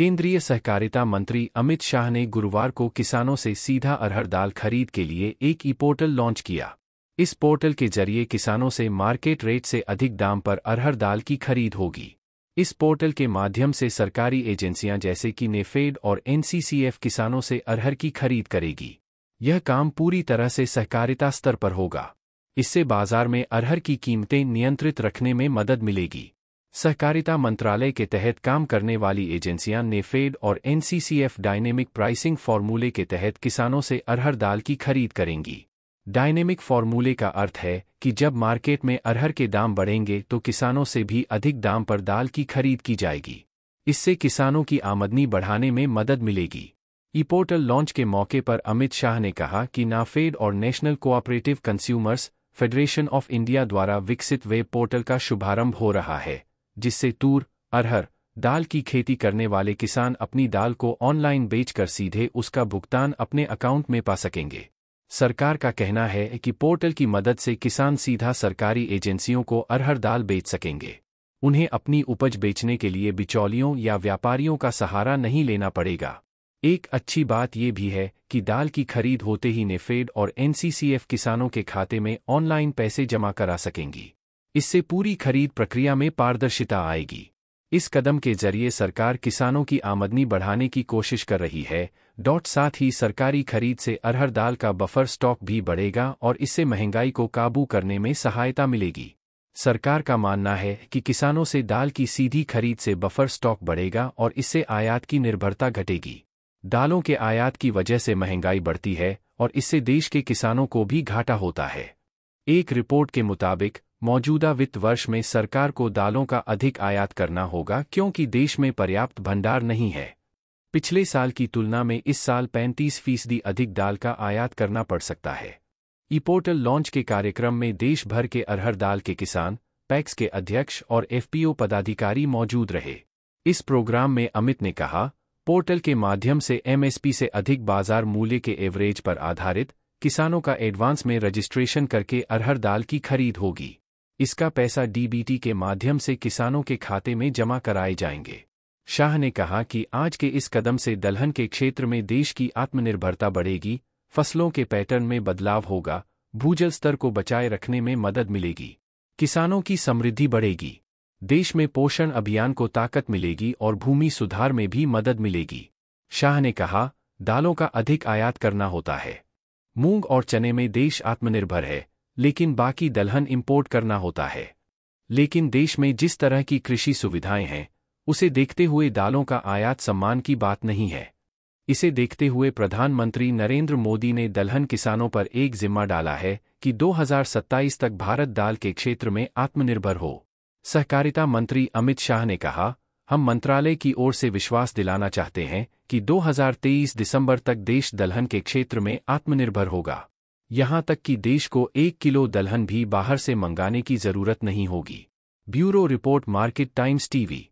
केंद्रीय सहकारिता मंत्री अमित शाह ने गुरुवार को किसानों से सीधा अरहर दाल खरीद के लिए एक ई पोर्टल लॉन्च किया इस पोर्टल के जरिए किसानों से मार्केट रेट से अधिक दाम पर अरहर दाल की खरीद होगी इस पोर्टल के माध्यम से सरकारी एजेंसियां जैसे कि नेफेड और एनसीसीएफ किसानों से अरहर की खरीद करेगी यह काम पूरी तरह से सहकारिता स्तर पर होगा इससे बाजार में अरहर की कीमतें नियंत्रित रखने में मदद मिलेगी सहकारिता मंत्रालय के तहत काम करने वाली एजेंसियां नेफेड और एनसीसीएफ डायनेमिक प्राइसिंग फॉर्मूले के तहत किसानों से अरहर दाल की खरीद करेंगी डायनेमिक फॉर्मूले का अर्थ है कि जब मार्केट में अरहर के दाम बढ़ेंगे तो किसानों से भी अधिक दाम पर दाल की खरीद की जाएगी इससे किसानों की आमदनी बढ़ाने में मदद मिलेगी ई पोर्टल लॉन्च के मौके पर अमित शाह ने कहा कि नाफेड और national cooperative consumers federation of India द्वारा विकसित वेब पोर्टल का शुभारंभ हो रहा है जिससे तूर अरहर दाल की खेती करने वाले किसान अपनी दाल को ऑनलाइन बेचकर सीधे उसका भुगतान अपने अकाउंट में पा सकेंगे सरकार का कहना है कि पोर्टल की मदद से किसान सीधा सरकारी एजेंसियों को अरहर दाल बेच सकेंगे उन्हें अपनी उपज बेचने के लिए बिचौलियों या व्यापारियों का सहारा नहीं लेना पड़ेगा एक अच्छी बात ये भी है कि दाल की खरीद होते ही नेफेड और एनसीसीएफ किसानों के खाते में ऑनलाइन पैसे जमा करा सकेंगी इससे पूरी खरीद प्रक्रिया में पारदर्शिता आएगी इस कदम के जरिए सरकार किसानों की आमदनी बढ़ाने की कोशिश कर रही है डॉट साथ ही सरकारी खरीद से अरहर दाल का बफर स्टॉक भी बढ़ेगा और इससे महंगाई को काबू करने में सहायता मिलेगी सरकार का मानना है कि किसानों से दाल की सीधी खरीद से बफर स्टॉक बढ़ेगा और इससे आयात की निर्भरता घटेगी दालों के आयात की वजह से महंगाई बढ़ती है और इससे देश के किसानों को भी घाटा होता है एक रिपोर्ट के मुताबिक मौजूदा वित्त वर्ष में सरकार को दालों का अधिक आयात करना होगा क्योंकि देश में पर्याप्त भंडार नहीं है पिछले साल की तुलना में इस साल 35 फीसदी अधिक दाल का आयात करना पड़ सकता है ई पोर्टल लॉन्च के कार्यक्रम में देश भर के अरहर दाल के किसान पैक्स के अध्यक्ष और एफपीओ पदाधिकारी मौजूद रहे इस प्रोग्राम में अमित ने कहा पोर्टल के माध्यम से एमएसपी से अधिक बाजार मूल्य के एवरेज पर आधारित किसानों का एडवांस में रजिस्ट्रेशन करके अरहर दाल की खरीद होगी इसका पैसा डीबीटी के माध्यम से किसानों के खाते में जमा कराए जाएंगे शाह ने कहा कि आज के इस कदम से दलहन के क्षेत्र में देश की आत्मनिर्भरता बढ़ेगी फसलों के पैटर्न में बदलाव होगा भूजल स्तर को बचाए रखने में मदद मिलेगी किसानों की समृद्धि बढ़ेगी देश में पोषण अभियान को ताकत मिलेगी और भूमि सुधार में भी मदद मिलेगी शाह ने कहा दालों का अधिक आयात करना होता है मूंग और चने में देश आत्मनिर्भर है लेकिन बाकी दलहन इम्पोर्ट करना होता है लेकिन देश में जिस तरह की कृषि सुविधाएं हैं उसे देखते हुए दालों का आयात सम्मान की बात नहीं है इसे देखते हुए प्रधानमंत्री नरेंद्र मोदी ने दलहन किसानों पर एक जिम्मा डाला है कि 2027 तक भारत दाल के क्षेत्र में आत्मनिर्भर हो सहकारिता मंत्री अमित शाह ने कहा हम मंत्रालय की ओर से विश्वास दिलाना चाहते हैं कि 2023 दिसंबर तक देश दलहन के क्षेत्र में आत्मनिर्भर होगा यहां तक कि देश को एक किलो दलहन भी बाहर से मंगाने की जरूरत नहीं होगी bureau report market times TV